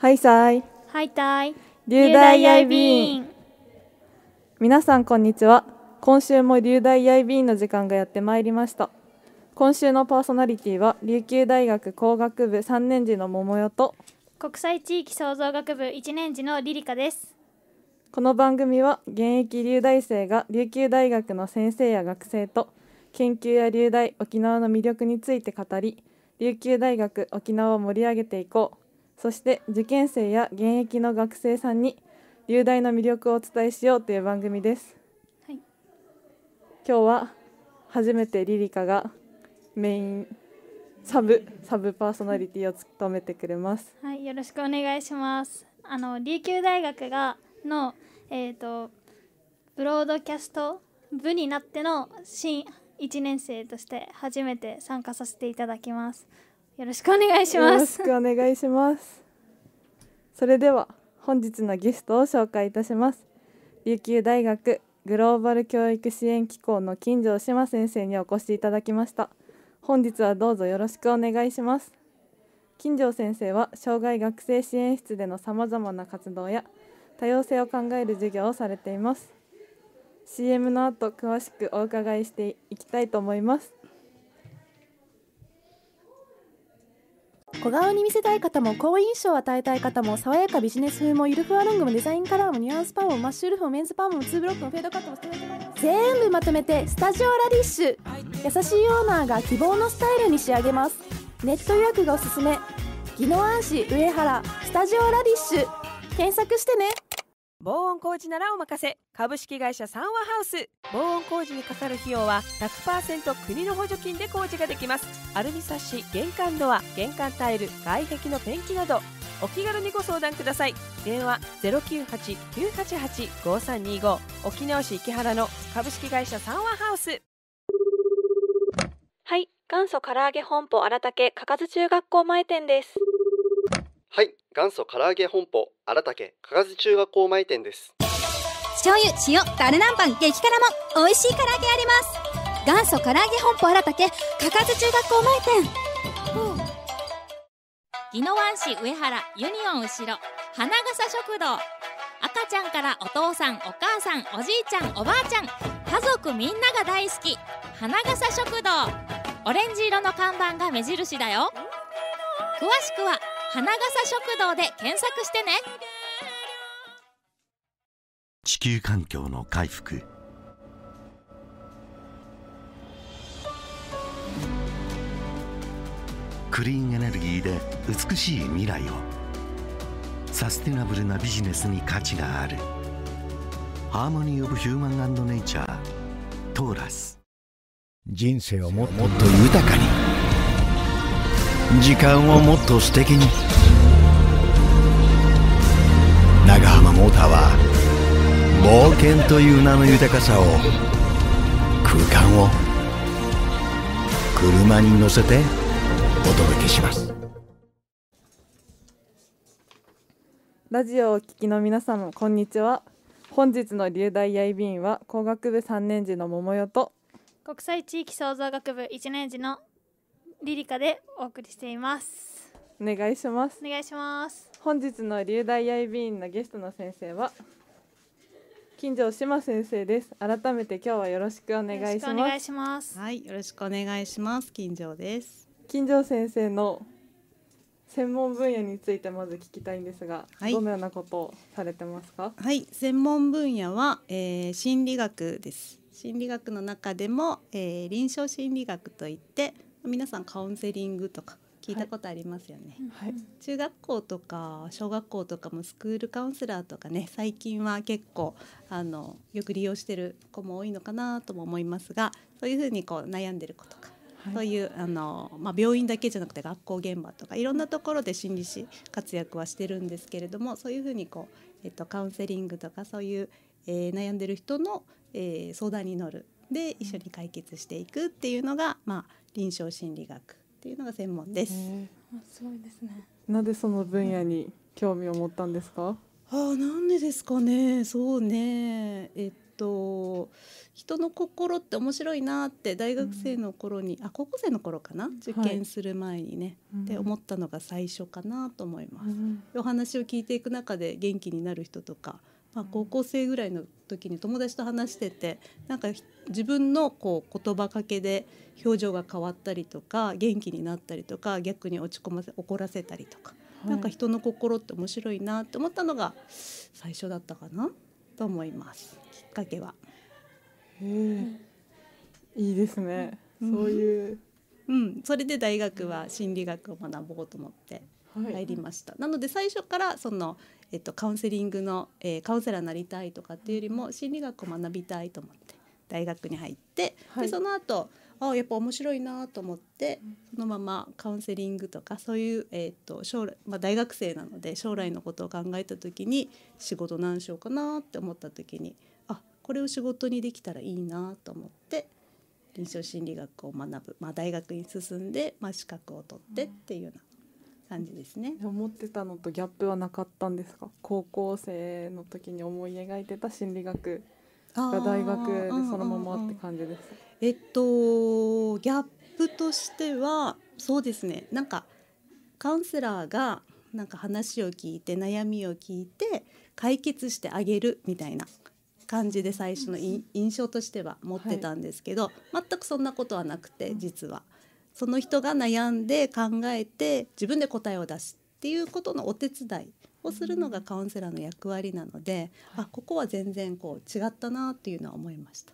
ハイサイ。ハイタイ。流大ヤイビーン。皆さんこんにちは。今週も流大ヤイビーンの時間がやってまいりました。今週のパーソナリティは琉球大学工学部3年次の桃代と国際地域創造学部1年次のリリカですこの番組は現役留大生が琉球大学の先生や学生と研究や留大沖縄の魅力について語り琉球大学沖縄を盛り上げていこうそして受験生や現役の学生さんに流大の魅力をお伝えしようという番組です、はい、今日は初めてリリカがメインサブサブパーソナリティを務めてくれます。はい、よろしくお願いします。あの琉球大学がのえっ、ー、とブロードキャスト部になっての新1年生として初めて参加させていただきます。よろしくお願いします。よろしくお願いします。それでは本日のゲストを紹介いたします。琉球大学グローバル教育支援機構の金城志麻先生にお越しいただきました。本日はどうぞよろしくお願いします。金城先生は障害学生支援室でのさまざまな活動や多様性を考える授業をされています。CM の後詳しくお伺いしていきたいと思います。小顔に見せたい方も好印象を与えたい方も爽やかビジネス風もゆるふわロングもデザインカラーもニュアンスパーもマッシュルーフもメンズパーもツーブロックもフェードカットもストレートトも全部まとめてスタジオラディッシュ優しいオーナーが希望のスタイルに仕上げますネット予約がおすすめ宜野湾市上原スタジオラディッシュ検索してね防音工事ならお任せ株式会社サンワハウス防音工事にかかる費用は100%国の補助金で工事ができますアルミサッシ玄関ドア玄関タイル外壁のペンキなどお気軽にご相談ください電話098-988-5325沖縄市池原の株式会社サンワハウスはい元祖唐揚げ本舗荒竹かかず中学校前店ですはい元祖唐揚げ本舗新竹加賀中学校前店です醤油塩ダルナンパン激辛も美味しい唐揚げあります元祖唐揚げ本舗新竹加賀中学校前店宜野湾市上原ユニオン後ろ花笠食堂赤ちゃんからお父さんお母さんおじいちゃんおばあちゃん家族みんなが大好き花笠食堂オレンジ色の看板が目印だよ詳しくは花笠食堂で検索してね地球環境の回復クリーンエネルギーで美しい未来をサステナブルなビジネスに価値があるハーモニー・オブ・ヒューマン・ネイチャートーラス人生をもっと豊かに時間をもっと素敵に長浜モーターは冒険という名の豊かさを空間を車に乗せてお届けしますラジオをお聞きの皆様こんにちは本日の流大やいびんは工学部3年次の桃代と国際地域創造学部1年次のリリカでお送りしていますお願いしますお願いします本日の流大愛重美院のゲストの先生は金城志麻先生です改めて今日はよろしくお願いしますお願いしますはいよろしくお願いします金城です金城先生の専門分野についてまず聞きたいんですが、はい、どのようなことをされてますかはい専門分野は、えー、心理学です心理学の中でも、えー、臨床心理学といって皆さんカウンセリングとか聞いたことありますよね、はい、中学校とか小学校とかもスクールカウンセラーとかね最近は結構あのよく利用してる子も多いのかなとも思いますがそういうふうにこう悩んでる子とかそういうあの、まあ、病院だけじゃなくて学校現場とかいろんなところで心理師活躍はしてるんですけれどもそういうふうにこう、えっと、カウンセリングとかそういう、えー、悩んでる人の、えー、相談に乗るで一緒に解決していくっていうのが、まあ、臨床心理学っていうのが専門です。すごいですね。なぜその分野に興味を持ったんですか。ああ、なんでですかね。そうね。えっと、人の心って面白いなって大学生の頃に、うん、あ、高校生の頃かな。受験する前にね、はい、って思ったのが最初かなと思います。うん、お話を聞いていく中で元気になる人とか。まあ、高校生ぐらいの時に友達と話しててなんか自分のこう言葉かけで表情が変わったりとか元気になったりとか逆に落ち込ませ怒らせたりとか、はい、なんか人の心って面白いなって思ったのが最初だったかなと思いますきっかけは。いいですね、うん、そういう、うん、それで大学は心理学を学ぼうと思って入りました。はい、なので最初からそのえっと、カウンセリングの、えー、カウンセラーになりたいとかっていうよりも心理学を学びたいと思って大学に入って、はい、でその後あやっぱ面白いなと思ってそのままカウンセリングとかそういう、えーと将来まあ、大学生なので将来のことを考えた時に仕事何しようかなって思った時にあこれを仕事にできたらいいなと思って臨床心理学を学ぶ、まあ、大学に進んで、まあ、資格を取ってっていうような感じですね。思ってたのとギャップはなかったんですか高校生の時に思い描いてた心理学が大学でそのままって感じです。えっとギャップとしてはそうですねなんかカウンセラーがなんか話を聞いて悩みを聞いて解決してあげるみたいな感じで最初の印象としては持ってたんですけど、はい、全くそんなことはなくて実は。うんその人が悩んで考えて自分で答えを出すっていうことのお手伝いをするのがカウンセラーの役割なので、はい、あここは全然こう違ったなっていうのは思いました。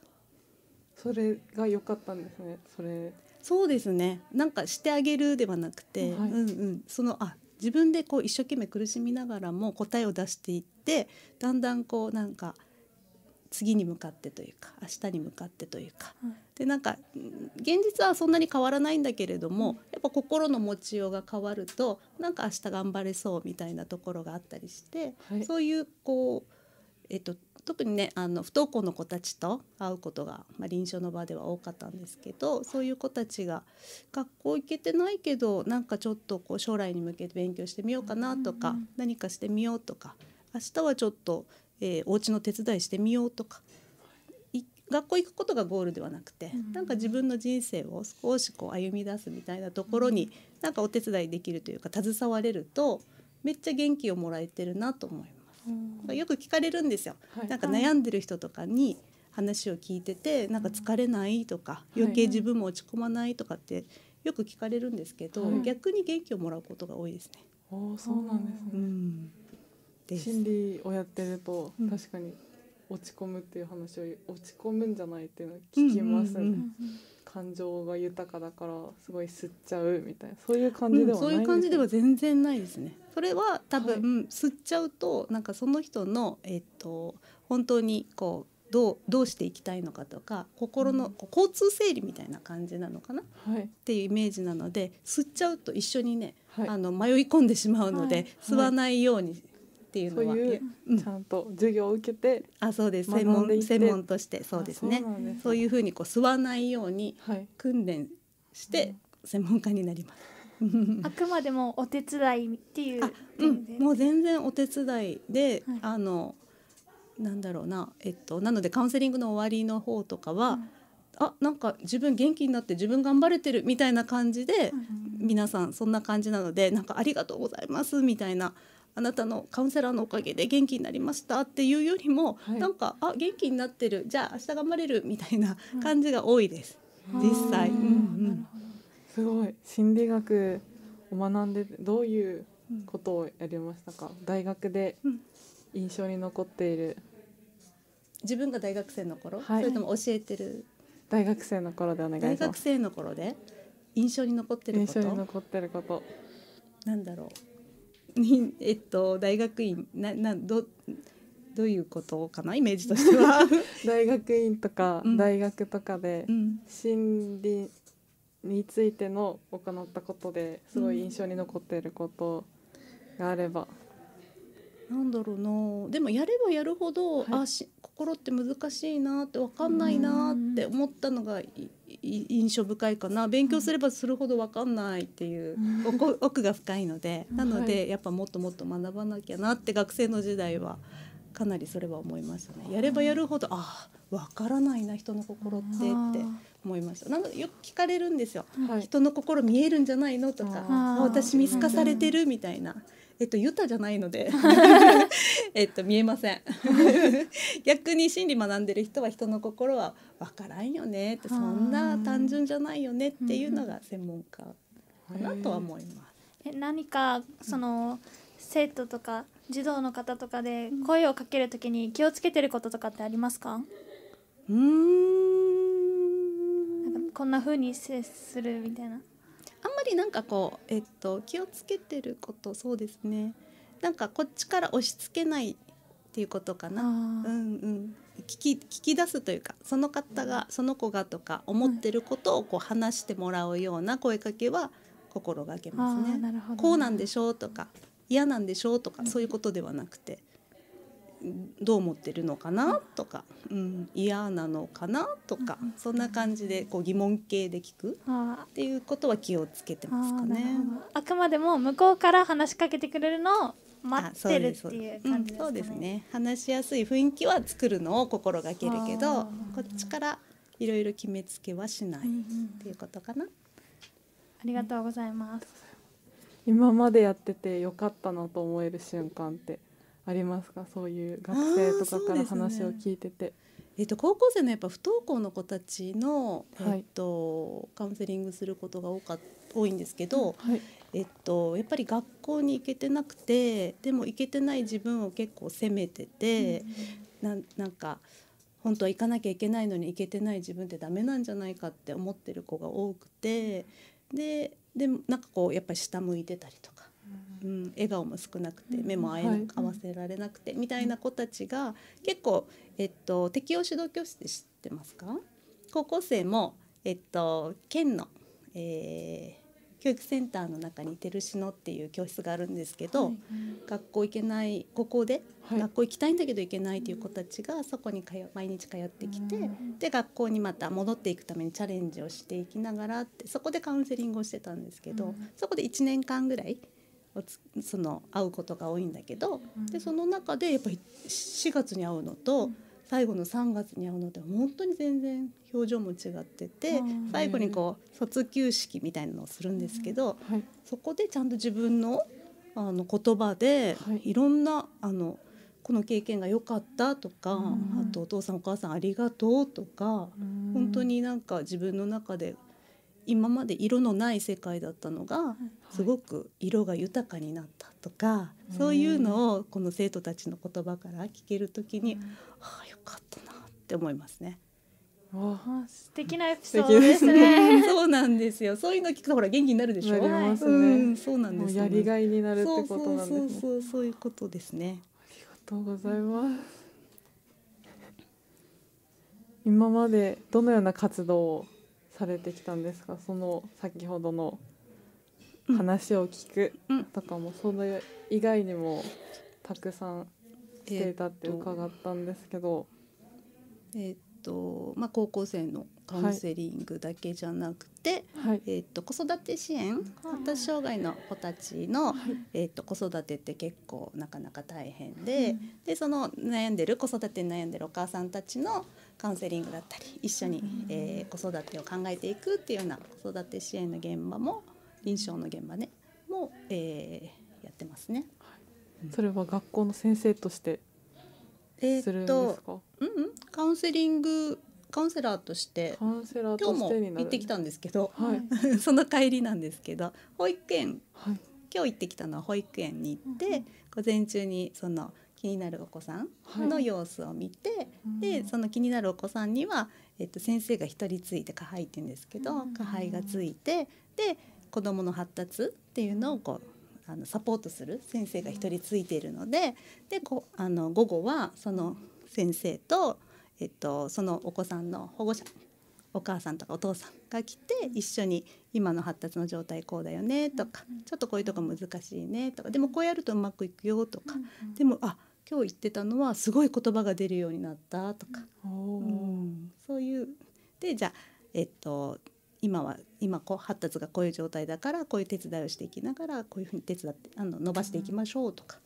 それが良かったんですね。それ。そうですね。なんかしてあげるではなくて、はい、うんうん、そのあ自分でこう一生懸命苦しみながらも答えを出していって、だんだんこうなんか。次に向かってというか明日に向かってというか、でなんか現実はそんなに変わらないんだけれどもやっぱ心の持ちようが変わるとなんか明日頑張れそうみたいなところがあったりして、はい、そういうこう、えっと、特にねあの不登校の子たちと会うことが、まあ、臨床の場では多かったんですけどそういう子たちが学校行けてないけどなんかちょっとこう将来に向けて勉強してみようかなとか、何かしてみようとか明日はちょっとえー、お家の手伝いしてみようとか学校行くことがゴールではなくて、うん、なんか自分の人生を少しこう歩み出すみたいなところに、うん、なんかお手伝いできるというか携われるとめっちゃ元気をもらえてるなと思います。うん、よく聞かれるんですよ、はい、なんか悩んでる人とかに話を聞いてて、はい、なんか疲れないとか、うん、余計自分も落ち込まないとかってよく聞かれるんですけど、はい、逆に元気をもらうことが多いですね。おそうなんですね、うんです心理をやってると確かに落ち込むっていう話を落ち込むんじゃないっていうのは聞きますね、うんうんうん、感情が豊かだからすごい吸っちゃうみたいなそういう感じでは、うん、そういう感じでは全然ないですねそれは多分、はい、吸っちゃうとなんかその人のえっ、と本当にこうどうどうしていきたいのかとか心の、うん、交通整理みたいな感じなのかな、はい、っていうイメージなので吸っちゃうと一緒にね、はい、あの迷い込んでしまうので、はい、吸わないようにっていうのはちゃんと授業を受けて、あそうです専門専門としてそうですねそういうふうにこう吸わないように訓練して専門家になります。あくまでもお手伝いっていう、うん、もう全然お手伝いで、はい、あのなんだろうな、えっと、なのでカウンセリングの終わりの方とかは、うん、あなんか自分元気になって自分頑張れてるみたいな感じで、皆さんそんな感じなのでなんかありがとうございますみたいなあなたのカウンセラーのおかげで元気になりましたっていうよりも、はい、なんかあ元気になってるじゃあ明日頑張れるみたいな感じが多いです、うん、実際、うんすごい心理学を学んでどういうことをやりましたか、大学で印象に残っている、自分が大学生の頃、はい、それとも教えてる大学生の頃でお願いします大学生の頃で印象に残ってること印象に残ってることなんだろうに、えっと、大学院ななどどういうことかなイメージとしては 大学院とか、大学とかで心理についての行ったことですごい印象に残っていることがあれば、うん、なんだろうなでもやればやるほど、はい、あし心って難しいなって分かんないなって思ったのがい印象深いかな勉強すればするほど分かんないっていう、うん、奥が深いのでなのでやっぱもっともっと学ばなきゃなって学生の時代はかなりそれは思いましたね。やればやるほどあ分からないな人の心ってって思いましたなんかよく聞かれるんですよ、はい、人の心見えるんじゃないのとか私見透かされてるみたいな。えっとユタじゃないので えっと見えません 逆に心理学んでる人は人の心は分からんよねってそんな単純じゃないよねっていうのが専門家かなとは思います。え何かその、生徒とか児童の方とかで声をかけるときに気をつけてることとかってありますか？うん。なんかこんな風に接するみたいな。あんまりなんかこう、えっと、気をつけてることそうですねなんかこっちから押し付けないっていうことかな。うんうん聞き聞き出すというかその方がその子がとか思ってることをこう話してもらうような声かけは心がけますね。ねこうなんでしょうとか嫌なんでしょうとか、そういうことではなくて。どう思ってるのかなとか、うん、嫌なのかなとか、うん、そんな感じでこう疑問形で聞くっていうことは気をつけてますかね。あくまでも向こうから話しかけてくれるのを待ってるっていう感じですかね。そうですね話しやすい雰囲気は作るのを心がけるけどこっちからいろいろ決めつけはしないっていうことかな。うん、ありがとうございます。今までやってて良かったなと思える瞬間ってありますかそういう学生とかから話を聞いてて。えっと、高校生のやっぱ不登校の子たちの、はい、えっと、カウンセリングすることが多か多いんですけど、はい、えっと、やっぱり学校に行けてなくてでも行けてない自分を結構責めてて、うん、なんか本当は行かなきゃいけないのに行けてない自分ってダメなんじゃないかって思ってる子が多くてででなんかこうやっぱり下向いてたりとうん、笑顔も少なくて目も合え、はい、合わせられなくてみたいな子たちが結構、えっと、適応指導教室で知ってますか高校生も、えっと、県の、えー、教育センターの中に照の」っていう教室があるんですけど、はい、学校行けないここで、はい、学校行きたいんだけど行けないという子たちがそこに通毎日通ってきて、で学校にまた戻っていくためにチャレンジをしていきながらってそこでカウンセリングをしてたんですけど、そこで1年間ぐらいその会うことが多いんだけど、でその中でやっぱり4月に会うのと。最後の3月に会うのって本当に全然表情も違ってて最後にこう卒休式みたいなのをするんですけど、はい、そこでちゃんと自分のあの言葉でいろんなあのこの経験が良かったとか、あとお父さんお母さんありがとうとか、本当になんか自分の中で今まで色のない世界だったのがすごく色が豊かになったとか、そういうのをこの生徒たちの言葉から聞ける時に、ああよかったなって思いますね。お素敵なエピソードですね。そうなんですよ。そういうの聞くとほら元気になるでしょ。なりますね。そうなんです、やりがいになるってことなんそうそうそういうことですね。ありがとうございます。今までどのような活動をされてきたんですがその先ほどの話を聞くとかも、そな以外にもたくさんしていたって伺ったんですけど。えっとまあ、高校生のカウンセリングだけじゃなくて、はい、えっと、子育て支援発達障害の子たちの、はい、えっと、と子育てって結構なかなか大変ではい、でその悩んでる子育てに悩んでるお母さんたちのカウンセリングだったり一緒に、えー、子育てを考えていくっていうような子育て支援の現場も臨床の現場ねも、えー、やってますね、はいそれは学校の先生としてするんですか、えー、うん、うん、カウンセリングカウンセラーとして今日も行ってきたんですけど、はい、その帰りなんですけど保育園、はい、今日行ってきたのは保育園に行って、午前中にその気になるお子さんの様子を見て、はい、でその気になるお子さんには、えっと、先生が1人ついて下配っていうんですけど、下加配がついてで子どもの発達っていうのをこうあのサポートする先生が1人ついているのででこあの午後はその先生と、えっと、そのお子さんの保護者お母さんとかお父さんが来て一緒に今の発達の状態こうだよねとかちょっとこういうとこ難しいねとかでもこうやるとうまくいくよとかでもあ今日言ってたのはすごい言葉が出るようになったとか、うん、そういうでじゃあ、えっと、今は今こう発達がこういう状態だからこういう手伝いをしていきながらこういうふうに手伝ってあの伸ばしていきましょうとか、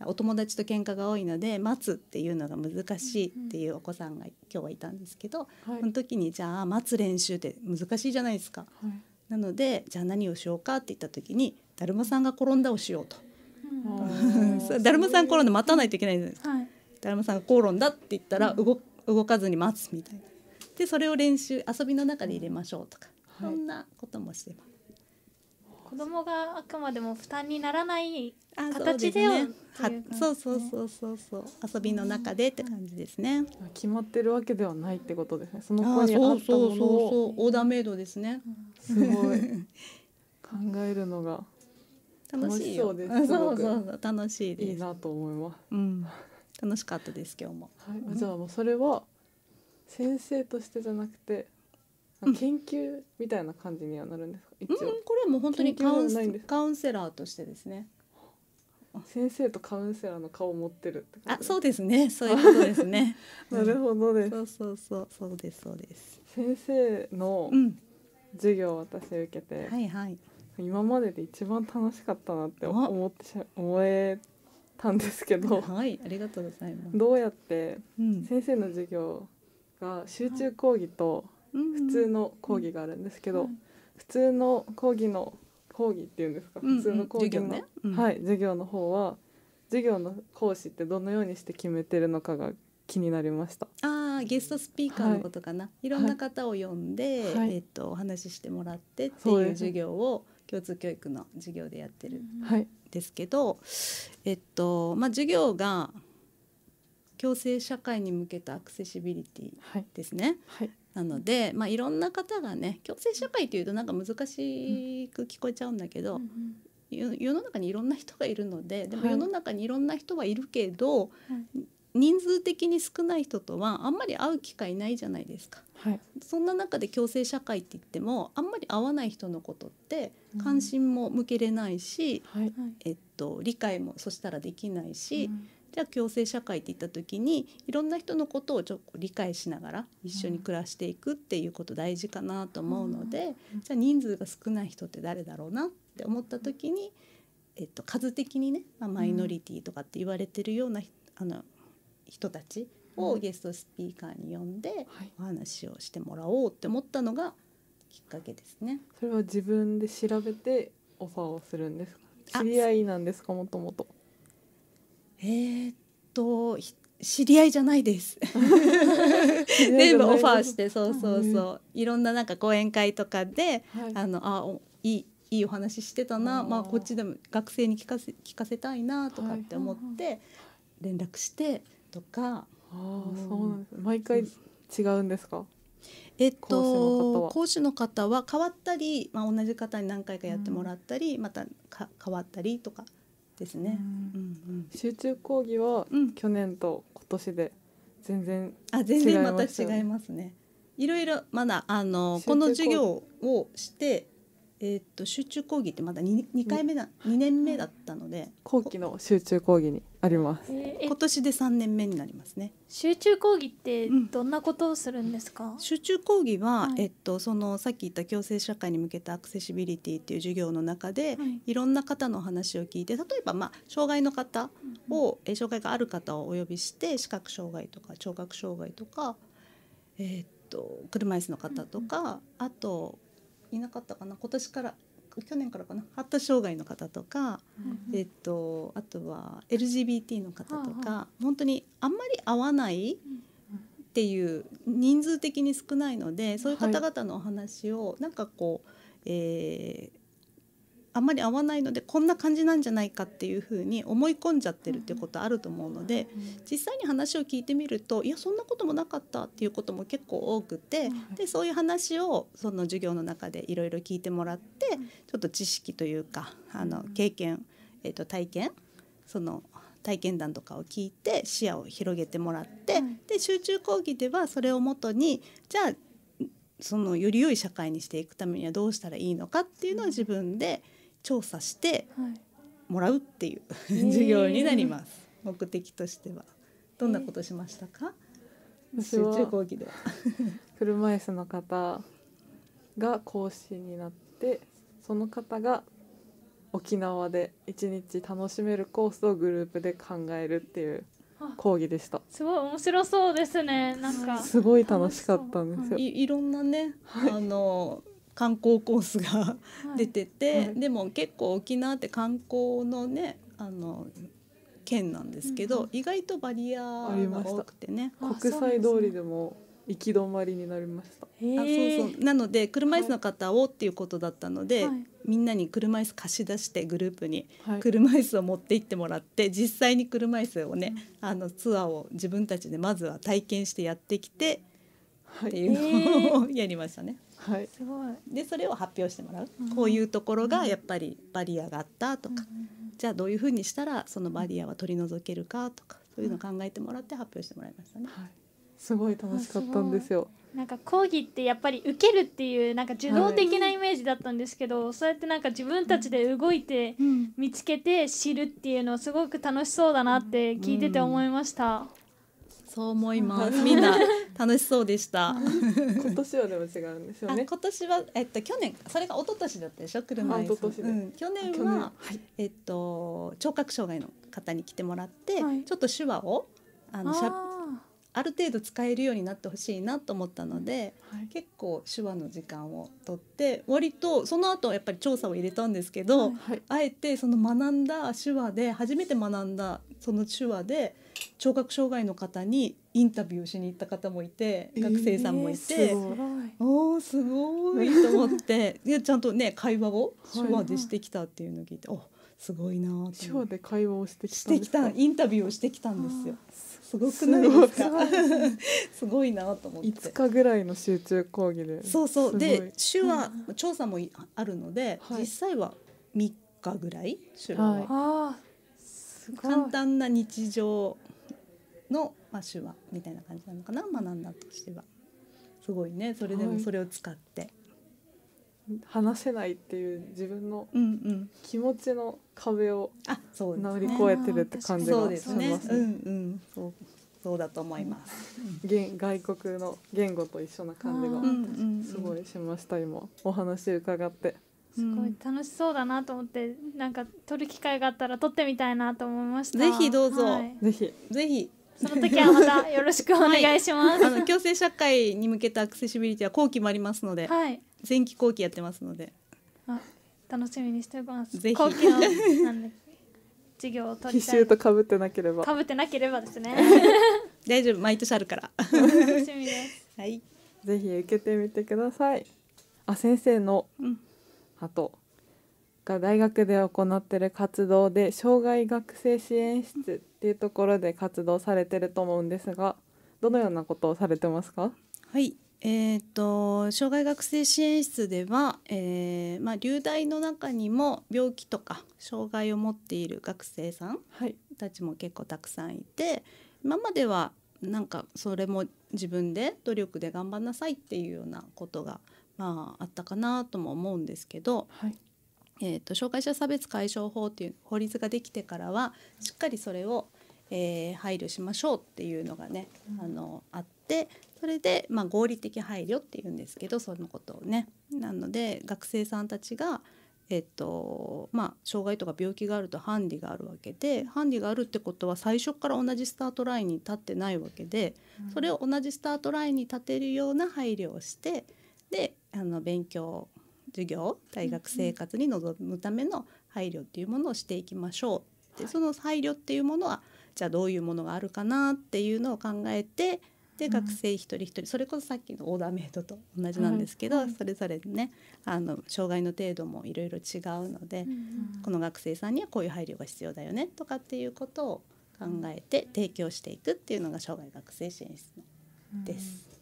うん、お友達と喧嘩が多いので待つっていうのが難しいっていうお子さんが今日はいたんですけど、うんうん、その時にじゃあ待つ練習って難しいじゃないですか。はい、なのでじゃあ何をしようかって言った時にだるまさんが転んだをしようと。うだるまさん転んで待たないといけないじゃないですか、はい、だるまさんが口論だって言ったら動,、動かずに待つみたいなでそれを練習遊びの中で入れましょうとか、そんなこともしてます。子供があくまでも負担にならない形でそね,、そうそうそうそうそう遊びの中でって感じですね、決まってるわけではないってことですねその子にそうそうそうそうオーダーメイドですね、すごい 考えるのが楽しいそうです そうそうそう楽しいですいいなと思います、うん、楽しかったです今日も、はい、じゃあもうそれは先生としてじゃなくて研究みたいな感じにはなるんですか、うん、一応、これはもう本当にカウンセラーとしてですね先生とカウンセラーの顔を持ってるあ、そうですね。そういうことですね。なるほどです。そうそうそうそうですそうです。先生の授業を私受けて、はいはい。今までで一番楽しかったなって思ってし思えたんですけどはいありがとうございますどうやって先生の授業が集中講義と普通の講義があるんですけど、普通の講義の講義っていうんですか、普通の講義の、ねうん、はい、授業の方は授業の講師ってどのようにして決めてるのかが気になりました。ああ、ゲストスピーカーのことかな。はい、いろんな方を呼んで、はい、えっ、とお話ししてもらってっていう授業を、はい共通教育の授業でやってるんですけど、はい、えっとまあ、授業が共生社会に向けたアクセシビリティですね。はい、なので、まあ、いろんな方がね共生社会というとなんか難しく聞こえちゃうんだけど、うん世の中にいろんな人がいるのででも世の中にいろんな人はいるけど、人数的に少ない人とはあんまり会う機会ないじゃないですか、はい、そんな中で共生社会って言ってもあんまり会わない人のことって関心も向けれないし、うん、えっと、理解もそしたらできないし、うん、じゃあ共生社会って言った時にいろんな人のことをちょっと理解しながら一緒に暮らしていくっていうこと大事かなと思うので、うん、じゃあ人数が少ない人って誰だろうなって思った時に、えっと、数的にね、まあ、マイノリティとかって言われてるような、あの人たちをゲストスピーカーに呼んでお話をしてもらおうって思ったのがきっかけですね。それは自分で調べてオファーをするんですか。知り合いなんですかもともと。えー、っと知り合いじゃないです全部オファーしてそうそうそういろんななんか講演会とかで、はい、あのあおいいいいお話してたなまあ、こっちでも学生に聞かせ聞かせたいなとかって思って連絡してとかああ、そうなんです、毎回違うんですかえっと、講師の方は変わったり、まあ、同じ方に何回かやってもらったり、うん、またか変わったりとかですね、うんうんうん、集中講義は去年と今年で全然、ねうん、あ全然また違いますねいろいろまだあのこの授業をしてえー、っと集中講義ってまだ 2, 2回目だ2年目だったので後期の集中講義にあります、えー、今年で3年目になりますね集中講義ってどんなことをするんですか、うん、集中講義は、はい、えっと、そのさっき言った共生社会に向けたアクセシビリティっていう授業の中で、はい、いろんな方の話を聞いて例えば、まあ、障害の方を、うん、障害がある方をお呼びして視覚障害とか聴覚障害とか、えー、っと車椅子の方とか、うん、あといなかったかな今年から去年からかな発達障害の方とか、うん、えっと、あとは LGBT の方とか、はあ、本当にあんまり合わないっていう人数的に少ないのでそういう方々のお話をなんかこう、えー、あんまり合わないのでこんな感じなんじゃないかっていうふうに思い込んじゃってるっていうことあると思うので実際に話を聞いてみるといやそんなこともなかったっていうことも結構多くてでそういう話をその授業の中でいろいろ聞いてもらってちょっと知識というかあの経験、えー、と体験その体験談とかを聞いて視野を広げてもらって、で集中講義ではそれをもとにじゃあそのより良い社会にしていくためにはどうしたらいいのかっていうのを自分で、うん調査してもらうっていう、はい、授業になります、えー、目的としてはどんなことしましたか、えー、集中講義では 車椅子の方が講師になってその方が沖縄で一日楽しめるコースをグループで考えるっていう講義でしたすごい面白そうですねなんかすごい楽しかったんですよいろんなね、はい、あの観光コースが出てて、はいはい、でも結構沖縄って観光のねあの県なんですけど、うん、意外とバリアが多くてね国際通りでも行き止まりになりましたあそうそうなので車椅子の方をっていうことだったので、はい、みんなに車椅子貸し出してグループに車椅子を持って行ってもらって実際に車椅子をね、うん、あのツアーを自分たちでまずは体験してやってきてっていうのを、やりましたね。はい、すごいでそれを発表してもらう、うん、こういうところがやっぱりバリアがあったとか、うん、じゃあどういうふうにしたらそのバリアは取り除けるかとかそういうのを考えてもらって発表してもらいましたね。はい、すごい楽しかったんですよなんか講義ってやっぱり受けるっていうなんか受動的なイメージだったんですけど、はい、そうやってなんか自分たちで動いて見つけて知るっていうのすごく楽しそうだなって聞いてて思いました。うんそう思います。みんな楽しそうでした 今年はでも違うんですよね今年は、えっと、去年それが一昨年だったでしょ車椅子、うん、去年は、はい、えっと、聴覚障害の方に来てもらって、はい、ちょっと手話をあのしゃある程度使えるようになってほしいなと思ったので、はい、結構手話の時間をとって割とその後やっぱり調査を入れたんですけど、はいはい、あえてその学んだ手話で初めて学んだその手話で聴覚障害の方にインタビューしに行った方もいて、学生さんもいて、えー、おすごいと思って いやちゃんとね会話を手話でしてきたっていうのを聞いて、はいはい、おすごいな手話で会話をしてきたインタビューをしてきたんですよ。すごくないですか すごいなと思って5日ぐらいの集中講義でそうそうで手話、調査もあるので、はい、実際は三日ぐらい手話は、はい、簡単な日常の、まあ、手話みたいな感じなのかな学んだとしてはすごいねそれでもそれを使って話せないっていう自分の気持ちの壁を乗り越えてるって感じがしますね。そうだと思います。言外国の言語と一緒な感じがすごいしました、今お話伺って。すごい楽しそうだなと思って、なんか撮る機会があったら撮ってみたいなと思いました。ぜひどうぞ。はい、ぜひぜひその時はまたよろしくお願いします。はい、あの共生社会に向けたアクセシビリティは後期もありますので、はい、前期後期やってますので。あ楽しみにしてます。ぜひ後期のなん授業を取り必修 と被ってなければ。かぶってなければですね。大丈夫毎年あるから。楽しみです。はい。ぜひ受けてみてください。あ先生の、うん、あと。が大学で行ってる活動で障害学生支援室っていうところで活動されてると思うんですがどのようなことをされてますかはいえーと、障害学生支援室では、えーまあ、流大の中にも病気とか障害を持っている学生さんたちも結構たくさんいて、はい、今まではなんかそれも自分で努力で頑張んなさいっていうようなことが、まあ、あったかなとも思うんですけど、えーと、障害者差別解消法っていう法律ができてからはしっかりそれを、えー、配慮しましょうっていうのがね、うん、あのあってそれで、まあ、合理的配慮っていうんですけどそのことをね。なので学生さんたちがえっとまあ、障害とか病気があるとハンディがあるわけでハンディがあるってことは最初から同じスタートラインに立ってないわけで、うん、それを同じスタートラインに立てるような配慮をしてであの勉強授業大学生活に臨むための配慮っていうものをしていきましょうでその配慮っていうものはじゃあどういうものがあるかなっていうのを考えてで学生一人一人それこそさっきのオーダーメイドと同じなんですけど、それぞれねあの障害の程度もいろいろ違うので、この学生さんにはこういう配慮が必要だよねとかっていうことを考えて提供していくっていうのが障害学生支援室です。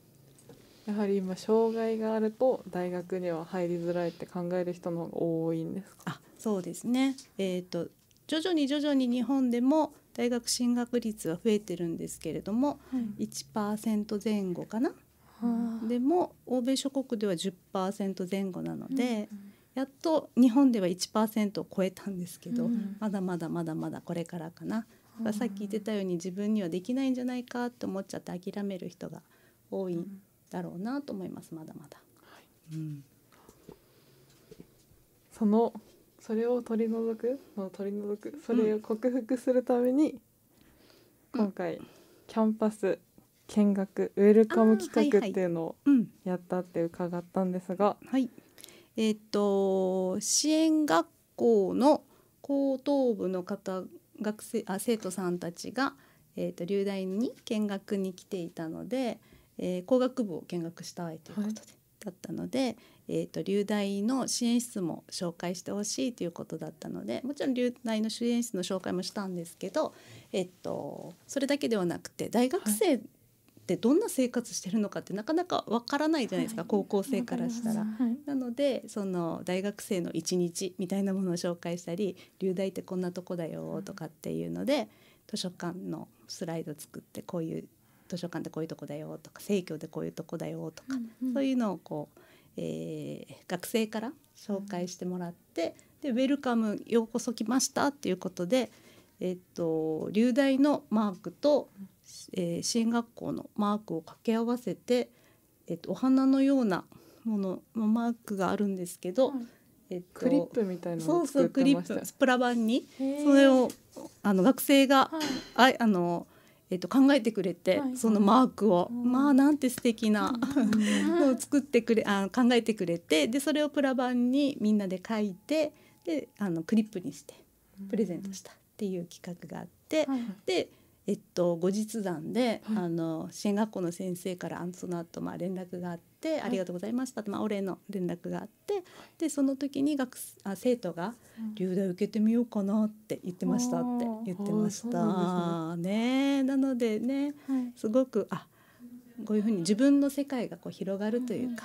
やはり今障害があると大学には入りづらいって考える人の方が多いんですかあそうですね、えーと、徐々に徐々に日本でも大学進学率は増えてるんですけれども、1%前後かな、はあ、でも欧米諸国では10%前後なので、うんうん、やっと日本では1%を超えたんですけど、うん、まだまだまだまだこれからかな、はさっき言ってたように自分にはできないんじゃないかって思っちゃって諦める人が多いだろうなと思いますまだまだ。はい、うんそのそれを取り除く、取り除くそれを克服するために、うん、今回、キャンパス見学ウェルカム企画っていうのをやったって伺ったんですが、はい、はいはい、えっ、と支援学校の高等部の方学生あ生徒さんたちが、えーと、と留大に見学に来ていたので。えー、工学部を見学したいということで、はい、だったので、えーと、と大の支援室も紹介してほしいということだったのでもちろん流大の支援室の紹介もしたんですけど、えーと、それだけではなくて大学生ってどんな生活してるのかってなかなかわからないじゃないですか、はい、高校生からしたら。はい、なのでその大学生の一日みたいなものを紹介したり流大ってこんなとこだよとかっていうので。図書館のスライド作ってこういう図書館ってこういうとこだよとか生協でこういうとこだよとか、うんうん、そういうのをこう、えー、学生から紹介してもらって、うん、でウェルカムようこそ来ましたっていうことで、えー、っと流大のマークと、えー、進学校のマークを掛け合わせて、えー、っとお花のようなもののマークがあるんですけど、うえと、クリップみたいなそうそうクリップスプラ版にそれをあの学生が、はい、ああのえっと、考えてくれて、はい、そのマークを、まあなんて素敵なの を作ってくれあ考えてくれてでそれをプラ版にみんなで書いてであのクリップにしてプレゼントしたっていう企画があって、で、えっと、後日談で、はい、あの支援学校の先生からその後まあ連絡があって。て、ありがとうございました」って、まあ、お礼の連絡があってでその時に学あ生徒が「留大受けてみようかな」って言ってましたって言ってました。ねなのでね、すごくあこういうふうに自分の世界がこう広がるというか、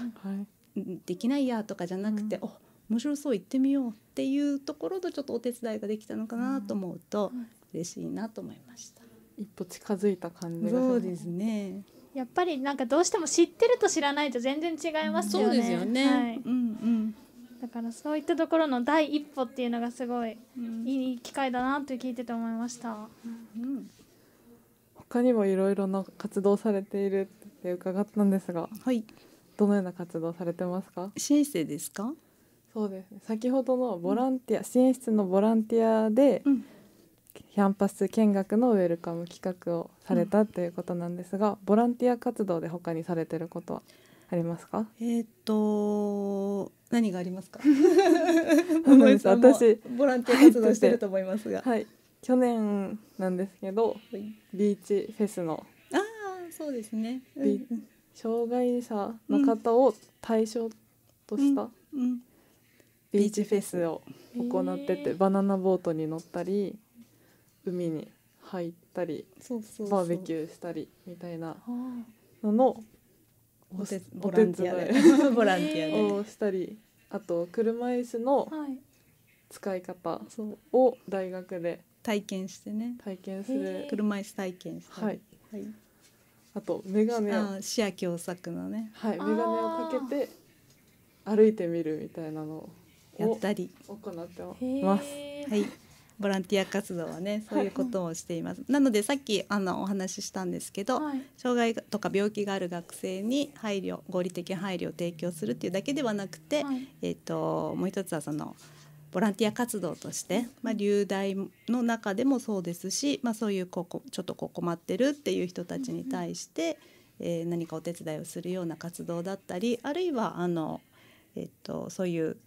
できないやとかじゃなくて、うん、お面白そう行ってみようっていうところとちょっとお手伝いができたのかなと思うと嬉しいなと思いました。一歩近づいた感じそうですね。やっぱりなんかどうしても知ってると知らないと全然違いますよね。そうですよね。はい、うんうんだからそういったところの第一歩っていうのがすごいいい機会だなと聞いてて思いました。うん、他にもいろいろな活動されているって伺ったんですが、はい、どのような活動されてますか？支援生ですか？そうです、ね。先ほどのボランティア、うん、支援室のボランティアで、うん、キャンパス見学のウェルカム企画をされたということなんですが、うん、ボランティア活動で他にされてることはありますか？えっ、と何がありますか？私ボランティア活動してると思いますが、はい、去年なんですけど、はい、ビーチフェスのああそうですね、うん、障害者の方を対象とした、うん、ビーチフェスを行ってて、バナナボートに乗ったり。海に入ったりバーベキューしたりみたいなののお手ボランティアで ボランティアでをしたりあと車椅子の使い方を大学で体験してね体験する車椅子体験したり、はいはい、あと眼鏡を視野狭作のねはい眼鏡をかけて歩いてみるみたいなのをやったり行ってます。はいボランティア活動はねそういうことをしています。はい、なのでさっきあのお話ししたんですけど、はい、障害とか病気がある学生に配慮合理的配慮を提供するっていうだけではなくて、はい、えっ、ー、ともう一つはそのボランティア活動として、まあ、流大の中でもそうですし、まあ、そういうここちょっとこう困ってるっていう人たちに対して、うんうん、えー、何かお手伝いをするような活動だったりあるいはあの、えっ、ー、とそういう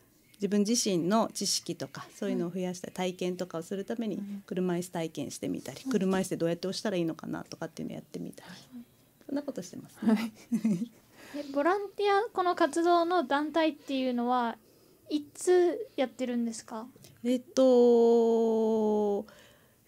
自分自身の知識とかそういうのを増やした体験とかをするために車椅子体験してみたり、車椅子でどうやって押したらいいのかなとかっていうのをやってみたり、そんなことしてます、ね、はい、ボランティアこの活動の団体っていうのはいつやってるんですかえっと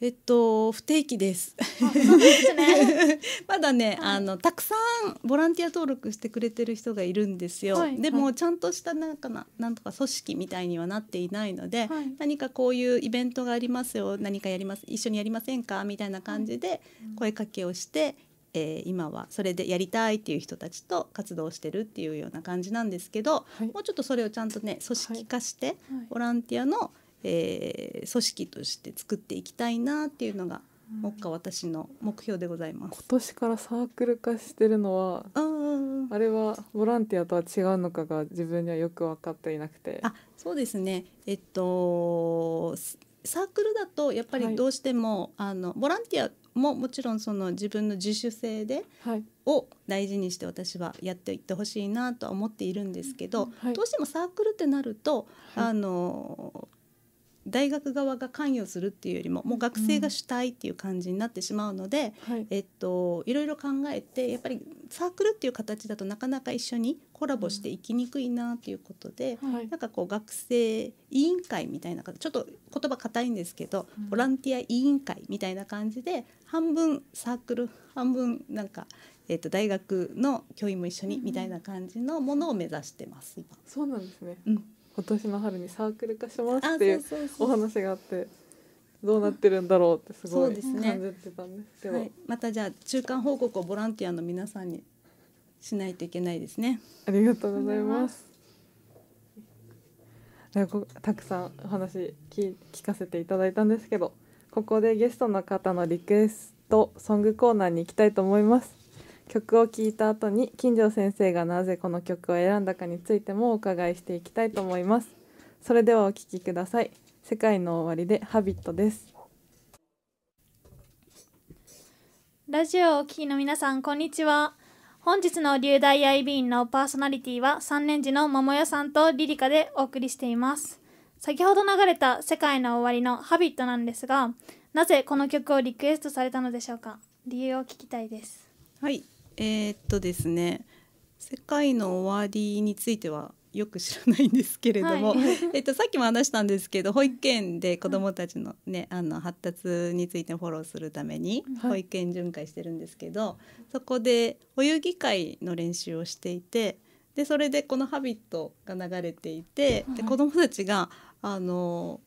えっと不定期です。ですね、まだね、はい、あのたくさんボランティア登録してくれてる人がいるんですよ。はい、でも、ちゃんとしたなんかななんとか組織みたいにはなっていないので、はい、何かこういうイベントがありますよ。何かやります。一緒にやりませんかみたいな感じで声かけをして。えー、今はそれでやりたいっていう人たちと活動してるっていうような感じなんですけど、もうちょっとそれをちゃんとね組織化して、ボランティアの、えー、組織として作っていきたいなっていうのが目下私の目標でございます。今年からサークル化してるのはあれはボランティアとは違うのかが自分にはよく分かっていなくて。あそうですね、えっと、サークルだとやっぱりどうしても、はい、あのボランティアももちろんその自分の自主性で、はい、を大事にして私はやっていってほしいなとは思っているんですけど、はい、どうしてもサークルってなると、あの大学側が関与するっていうよりももう学生が主体っていう感じになってしまうので、うんはい、えっと、いろいろ考えてやっぱりサークルっていう形だとなかなか一緒にコラボしていきにくいなということで、うんはい、なんかこう学生委員会みたいなちょっと言葉硬いんですけど、うん、ボランティア委員会みたいな感じで半分サークル半分なんかえーと、と大学の教員も一緒にみたいな感じのものを目指してます、うん、そうなんですね、うん、今年の春にサークル化しますっていうお話があってどうなってるんだろうってすごい感じてたんですけど、ねはい、またじゃあ中間報告をボランティアの皆さんにしないといけないですね。ありがとうございます。たくさんお話聞かせていただいたんですけどここでゲストの方のリクエストソングコーナーに行きたいと思います曲を聴いた後に金城先生がなぜこの曲を選んだかについてもお伺いしていきたいと思いますそれではお聴きください世界の終わりでハビットですラジオをお聴きの皆さんこんにちは本日の流大 IB 員のパーソナリティは3年次の桃代さんとリリカでお送りしています先ほど流れた世界の終わりのハビットなんですがなぜこの曲をリクエストされたのでしょうか理由を聞きたいですはいえー、っとですね「世界の終わり」についてはよく知らないんですけれども、はい、えっと、さっきも話したんですけど保育園で子どもたちの,、ね、あの発達についてフォローするために保育園巡回してるんですけど、はい、そこでお遊戯会の練習をしていてでそれでこの「ハビットが流れていてで子どもたちがあの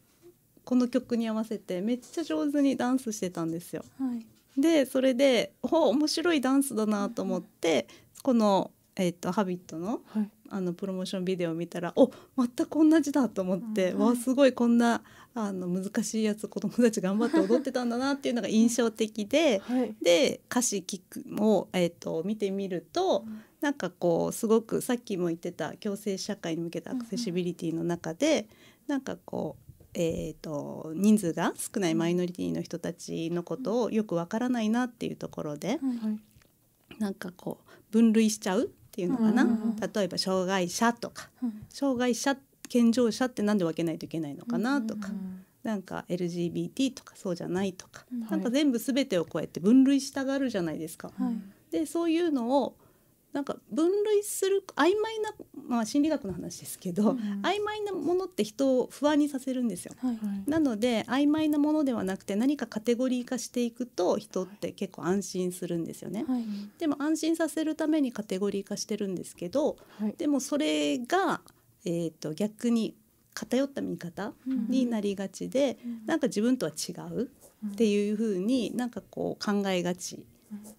この曲に合わせてめっちゃ上手にダンスしてたんですよ。はいでそれでほ面白いダンスだなと思って、この「えーと、ハビットの」はい、あのプロモーションビデオを見たらお全く同じだと思って、うんはい、わすごいこんなあの難しいやつ子どもたち頑張って踊ってたんだなっていうのが印象的で、はい、で歌詞聞くを、えーと、と見てみると、うん、なんかこうすごくさっきも言ってた共生社会に向けたアクセシビリティの中で、うん、なんかこうえーと、人数が少ないマイノリティの人たちのことをよくわからないなっていうところで、はい、なんかこう分類しちゃうっていうのかな、例えば障害者とか、うん、障害者健常者って何で分けないといけないのかなとか。うんうんなんか LGBT とかそうじゃないとか、はい、なんか全部全てをこうやって分類したがるじゃないですか。はい、でそういうのをなんか分類する曖昧な、まあ、心理学の話ですけど、うん、曖昧なものって人を不安にさせるんですよ、はいはい、なので曖昧なものではなくて何かカテゴリー化していくと人って結構安心するんですよね、はい、でも安心させるためにカテゴリー化してるんですけど、はい、でもそれが、えーと、逆に偏った見方になりがちで、うん、なんか自分とは違うっていうふうになんかこう考えがち。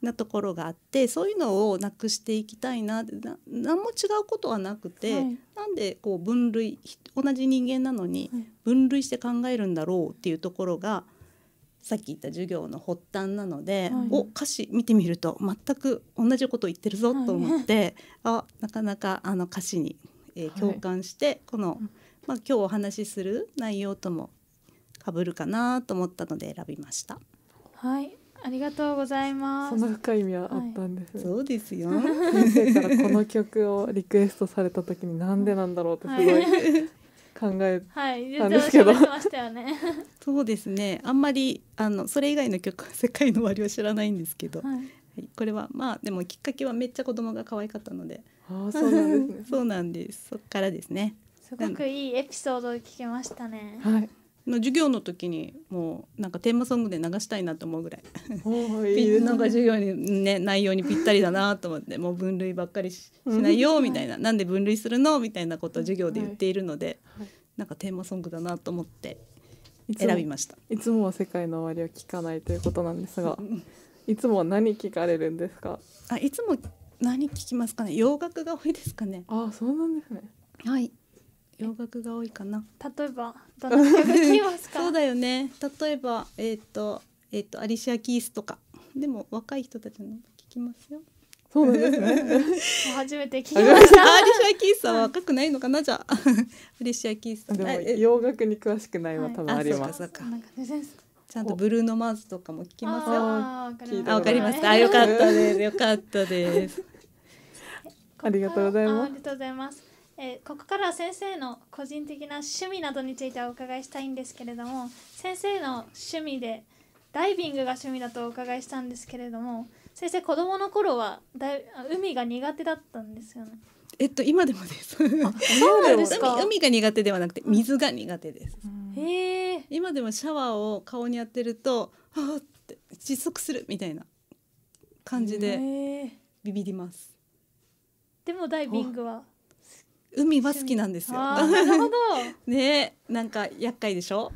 なところがあってそういうのをなくしていきたいなな何も違うことはなくて、はい、なんでこう分類同じ人間なのに分類して考えるんだろうっていうところがさっき言った授業の発端なので、はい、お歌詞見てみると全く同じこと言ってるぞと思って、はい、あなかなかあの歌詞に、えー、共感して、はい、この、まあ、今日お話しする内容ともかぶるかなと思ったので選びました。はいありがとうございます。その深い意味はあったんですね。そうですよ。先生からこの曲をリクエストされた時になんでなんだろうってすごい考えたんですけど。ね、そうですね。あんまりあのそれ以外の曲世界の終わりを知らないんですけど、はい、これはまあでもきっかけはめっちゃ子供が可愛かったので。あそうなんですね。そうなんです。そっからですね。すごくいいエピソードを聞けましたね。はい。の授業の時にもうなんかテーマソングで流したいなと思うぐらいなんか授業に、ね、内容にぴったりだなと思って もう分類ばっかりしないよみたいな、うなんで分類するのみたいなことを授業で言っているので、はいはい、なんかテーマソングだなと思って選びましたいつもは「世界の終わり」を聞かないということなんですがいつもは何聞かれるんですかあいつも何聞きますかね洋楽が多いですかねあそうなんですねはい洋楽が多いかな例えばどんな曲聴きますか そうだよね例えばえっ、ー、とえっ、ー、とアリシア・キースとかでも若い人たちの聞きますよそうですね。初めて聞きました。アリシアキースは若くないのかなじゃあ。アリシアキースでも洋楽に詳しくないは多分あります。ちゃんとブルーノマーズとかも聞きますよ。あ、わかりました。あ、よかったです。よかったです。ありがとうございます。ありがとうございます。えー、ここからは先生の個人的な趣味などについてお伺いしたいんですけれども先生の趣味でダイビングが趣味だとお伺いしたんですけれども先生子どもの頃はだい海が苦手だったんですよね。えっと今でもです。そうなんですか海。海が苦手ではなくて水が苦手です。へえ。今でもシャワーを顔にやってるとあって窒息するみたいな感じでビビります。でもダイビングは海は好きなんですよ。なるほど。ね、なんか厄介でしょ。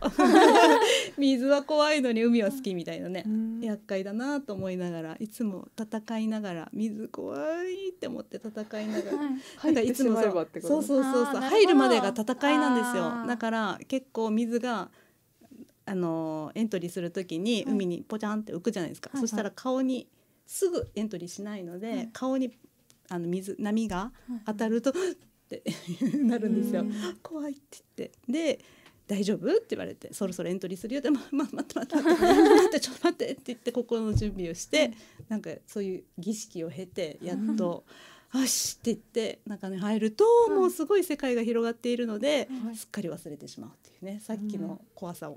水は怖いのに海は好きみたいなね、厄介だなと思いながら、いつも戦いながら水怖いって思って戦いながら、はい、なんかいつもそうそうそうそう入るまでが戦いなんですよ。だから結構水があのエントリーするときに海にポチャンって浮くじゃないですか。はい、そしたら顔にすぐエントリーしないので、はい、顔にあの水波が当たると、は い なるんですよ。怖いって言ってで大丈夫って言われてそろそろエントリーするよって「ま待って待って待って 待ってちょっと待って」って言ってここの準備をしてなんかそういう儀式を経てやっと「よし」って言って中に入るともうすごい世界が広がっているので、すっかり忘れてしまうっていうねさっきの怖さを。っ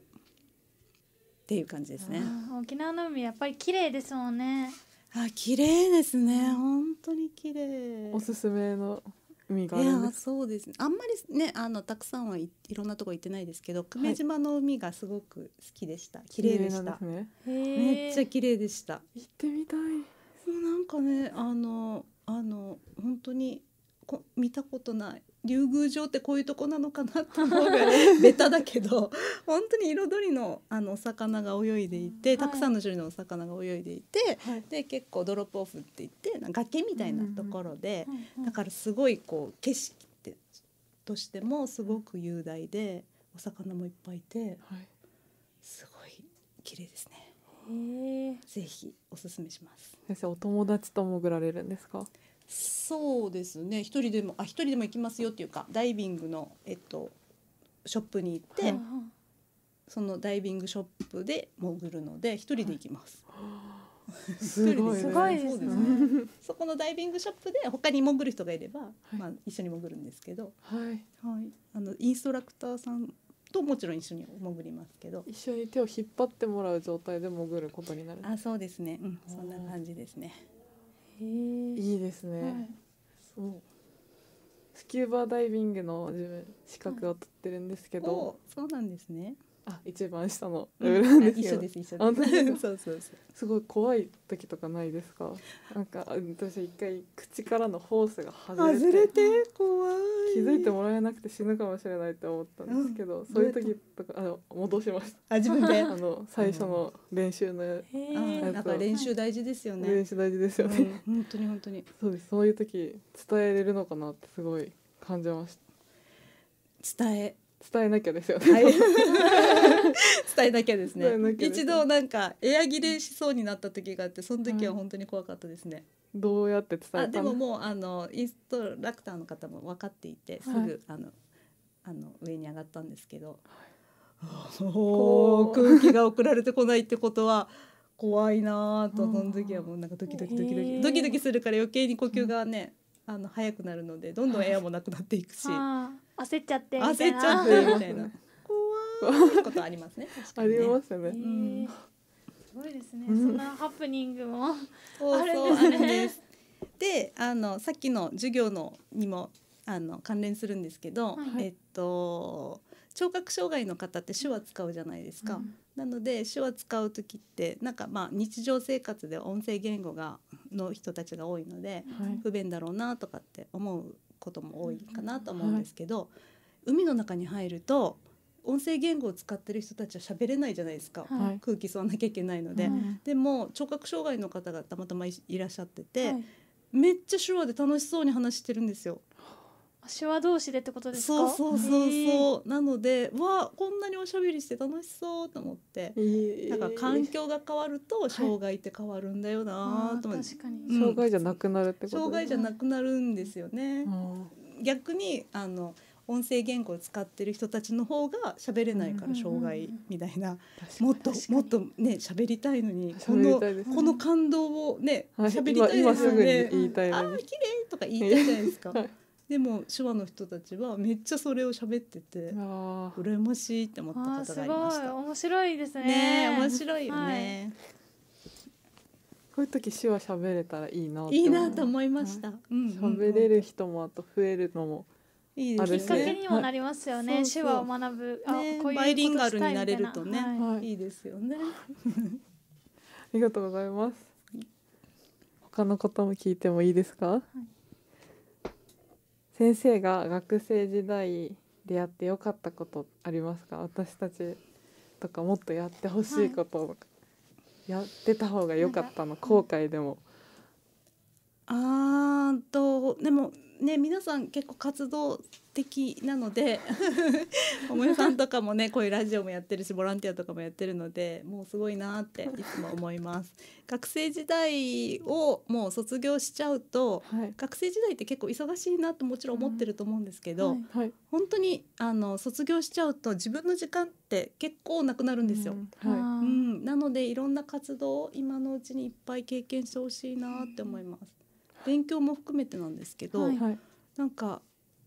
ていう感じですね。沖縄の海やっぱり綺麗ですもんね。あ、綺麗ですね。本当に綺麗。おすすめの意味があるんです。そうです、ね、あんまりねあのたくさんはいろんなとこ行ってないですけど久米島の海がすごく好きでした。綺麗でした。ね、めっちゃ綺麗でした。行ってみたい。もうなんかねあのあの本当にこ見たことない竜宮城ってこういうとこなのかなって思うぐらい ベタだけど本当に彩りのあのお魚が泳いでいて、たくさんの種類のお魚が泳いでいて、はい、で結構ドロップオフって言ってな崖みたいなところで、だからすごいこう景色ってとしてもすごく雄大でお魚もいっぱいいて、はい、すごい綺麗ですね。ぜひおすめします。先生お友達と潜られるんですか。そうですね一人でもあ一人でも行きますよっていうかダイビングの、えっと、ショップに行って、はあそのダイビングショップで潜るので一人で行きます。はあすごい、ね、すですね。そこのダイビングショップで他に潜る人がいれば、はい、まあ一緒に潜るんですけど、はい、はい、あのインストラクターさんともちろん一緒に潜りますけど、一緒に手を引っ張ってもらう状態で潜ることになる。あ、そうですね。うん、そんな感じですね。えいいですね、はい、そうスキューバーダイビングの自分資格を取ってるんですけどそうなんですねあ一番下のレベルなん ですよ、うん、一緒です一緒です そうそうそうすごい怖い時とかないですかなんか私一回口からのホースが外れて外れて怖い気づいてもらえなくて死ぬかもしれないって思ったんですけど、うん、そういう時とかあの戻しましたあ自分で あの最初の練習のやつなんか練習大事ですよね練習大事ですよね、うん、本当に本当にそうですそういう時伝えれるのかなってすごい感じました伝え伝えなきゃですよね、はい、伝えなきゃですね一度なんかエア切れしそうになった時があってその時は本当に怖かったですね、うん、どうやって伝えたでももうあのインストラクターの方も分かっていてすぐ、はい、あのあの上に上がったんですけど、はい、空気が送られてこないってことは怖いなとその時はもう なんかドキドキドキドキ、えー、ドキドキするから余計に呼吸がね、うん、あの早くなるのでどんどんエアもなくなっていくし。焦っちゃって焦っちゃってみたいな 怖いことありますね。ありますね。ねすごいですね。そんなハプニングもあるんですね。であのさっきの授業のにもあの関連するんですけど、はい、えっと聴覚障害の方って手話使うじゃないですか、うん、なので手話使う時ってなんかまあ日常生活で音声言語がの人たちが多いので、はい、不便だろうなとかって思うことも多いかなと思うんですけど、うん、海の中に入ると音声言語を使ってる人たちは喋れないじゃないですか、はい、空気吸わなきゃいけないので、うん、でも聴覚障害の方がたまたまいらっしゃってて、はい、めっちゃ手話で楽しそうに話してるんですよ。手話同士でってことですかそうそうそうそうなのでわこんなにおしゃべりして楽しそうと思ってだから環境が変わると障害って変わるんだよなと思って、はいうん、障害じゃなくなるって障害じゃなくなるんですよね、うん、逆にあの音声言語を使ってる人たちの方が喋れないから障害みたいな、もっともっとね喋りたいのにこの、ね、この感動をね喋りたいですよね。言いたああ綺麗とか言いたいじゃないですか。はいでも手話の人たちはめっちゃそれを喋ってて羨ましいって思った方がいました面白いですね面白いよね、はいこういう時手話喋れたらいいな。いいなと思いました。喋れる人もあと増えるのも。いいですね。きっかけにもなりますよね。手話を学ぶ。ね、こういうバイリンガルになれるとね、い、いですよね。ありがとうございます。他の方も聞いてもいいですか。先生が学生時代でやってよかったことありますか私たちとかもっとやってほしいこととか、はい、やってた方が良かったの後悔でも。あーとでもね皆さん結構活動的なので お嫁さんとかもねこういうラジオもやってるしボランティアとかもやってるのでもうすごいなっていつも思います。学生時代をもう卒業しちゃうと、はい、学生時代って結構忙しいなともちろん思ってると思うんですけど、んはいはい、本当にあの卒業しちゃうと自分の時間って結構なくなるんですよ。うん、はいうん、なのでいろんな活動を今のうちにいっぱい経験してほしいなって思います。勉強も含めてなんですけど、はい、なんか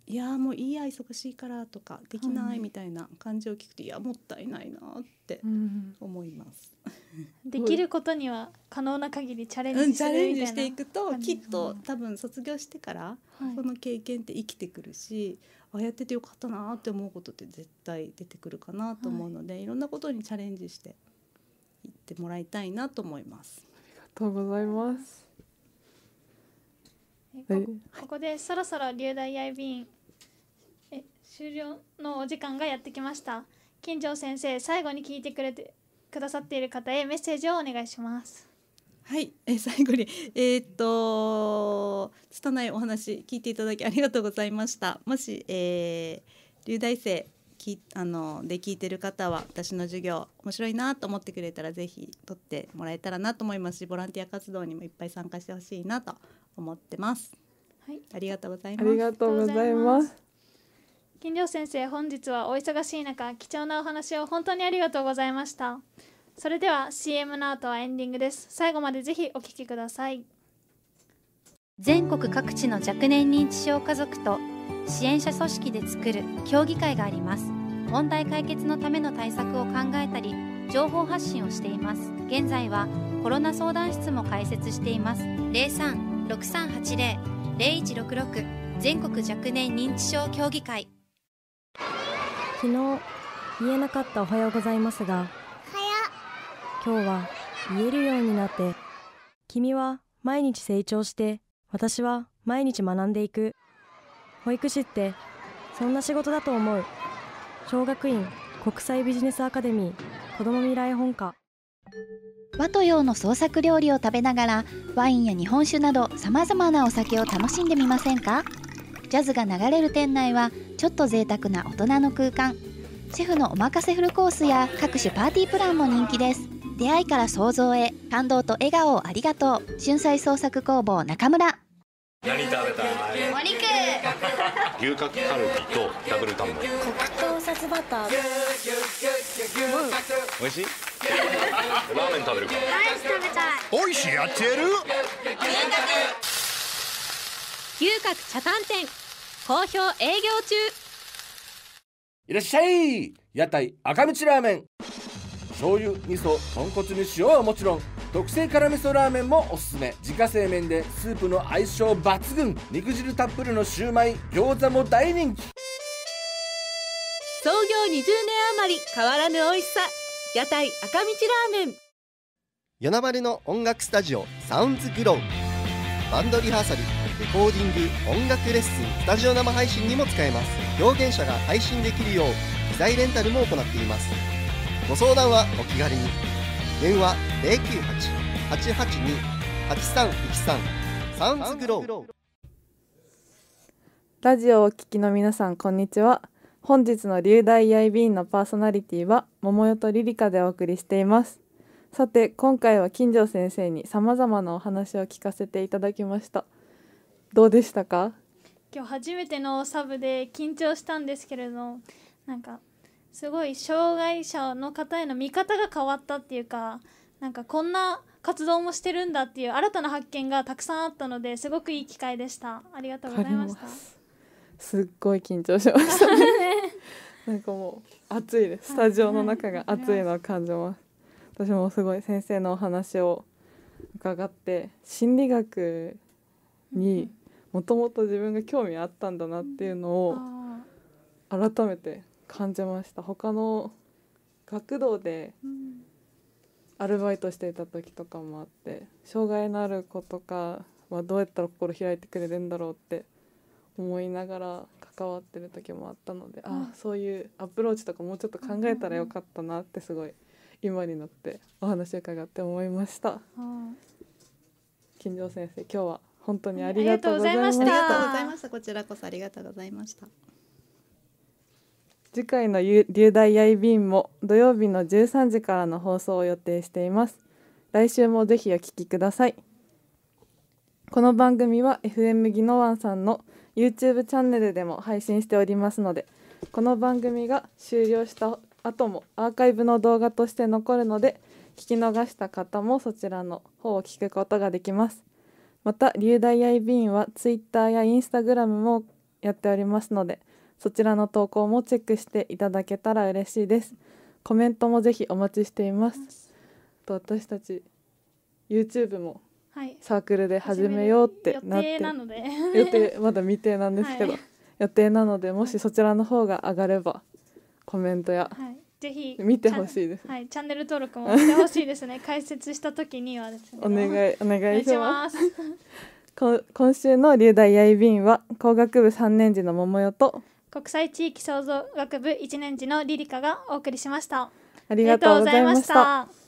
いやもういいや忙しいからとかできないみたいな感じを聞くと、い、やもったいないなって思います。できることには可能な限りチャレンジ、うん、チャレンジしていくときっと多分卒業してからその経験って生きてくるし、はい、ああやっててよかったなって思うことって絶対出てくるかなと思うので、はい、いろんなことにチャレンジしていってもらいたいなと思います。ありがとうございます。ここでそろそろ流大八重便え終了のお時間がやってきました金城先生最後に聞いてくれてくださっている方へメッセージをお願いしますはい、え最後にえー、っと拙いお話聞いていただきありがとうございましたもし、えー、流大生きあので聞いてる方は私の授業面白いなと思ってくれたら是非取ってもらえたらなと思いますしボランティア活動にもいっぱい参加してほしいなと思ってます。はい、ありがとうございます。ありがとうございます。金良先生、本日はお忙しい中、貴重なお話を本当にありがとうございました。それでは CM の後はエンディングです。最後までぜひお聞きください。全国各地の若年認知症家族と支援者組織で作る協議会があります。問題解決のための対策を考えたり、情報発信をしています。現在はコロナ相談室も開設しています。03 0380-0166全国若年認知症協議会昨日言えなかったおはようございますが今日は言えるようになって君は毎日成長して私は毎日学んでいく保育士ってそんな仕事だと思う小学院国際ビジネスアカデミー子ども未来本科和と洋の創作料理を食べながらワインや日本酒などさまざまなお酒を楽しんでみませんかジャズが流れる店内はちょっと贅沢な大人の空間シェフのおまかせフルコースや各種パーティープランも人気です出会いから想像へ感動と笑顔をありがとう春菜創作工房中村何食べたいお肉牛角カルビとダブルタンモ黒糖札バター美味しいラーメン食べるかイス食べたいおいしいやってる牛角茶炭店好評営業中いらっしゃい屋台赤道ラーメン醤油味噌豚骨に塩はもちろん特製辛味噌ラーメンもおすすめ自家製麺でスープの相性抜群肉汁たっぷりのシューマイ餃子も大人気創業二十年余り変わらぬ美味しさ屋台赤道ラーメン夜なば原の音楽スタジオサウンズグロウバンドリハーサルレコーディング音楽レッスンスタジオ生配信にも使えます表現者が配信できるよう機材レンタルも行っていますご相談はお気軽に電話零九八八八二八三一三サウンズグロウラジオをお聞きの皆さんこんにちは本日の流大 EIB のパーソナリティは桃代とリリカでお送りしていますさて今回は金城先生に様々なお話を聞かせていただきましたどうでしたか今日初めてのサブで緊張したんですけれどなんかすごい障害者の方への見方が変わったっていうかなんかこんな活動もしてるんだっていう新たな発見がたくさんあったのですごくいい機会でしたありがとうございました。すっごい緊張しましたね なんかもう暑いですスタジオの中が暑いのを感じます私もすごい先生のお話を伺って心理学にもともと自分が興味あったんだなっていうのを改めて感じました他の学童でアルバイトしていた時とかもあって障害のある子とかはどうやったら心開いてくれるんだろうって思いながら関わってる時もあったので、ああそういうアプローチとかもうちょっと考えたらよかったなってすごい今になってお話を伺って思いました。金城先生今日は本当にありがとうございました。ありがとうございました。こちらこそありがとうございました。次回の流大やいびんも土曜日の13時からの放送を予定しています。来週もぜひお聞きください。この番組は FM ギノワンさんの「YouTube チャンネルでも配信しておりますのでこの番組が終了した後もアーカイブの動画として残るので聞き逃した方もそちらの方を聞くことができますまた流大やいは Twitter や Instagram もやっておりますのでそちらの投稿もチェックしていただけたら嬉しいですコメントもぜひお待ちしていますと私たち YouTube もサークルで始めようってなって、はい、予定まだ未定なんですけど、はい、予定なのでもしそちらの方が上がればコメントや、はい、ぜひ見てほしいです、はい、チャンネル登録もしてほしいですね解説 した時にはですねお願いお願いします 今週の流大八重便は工学部3年時の桃代と国際地域創造学部1年時のリリカがお送りしましたありがとうございました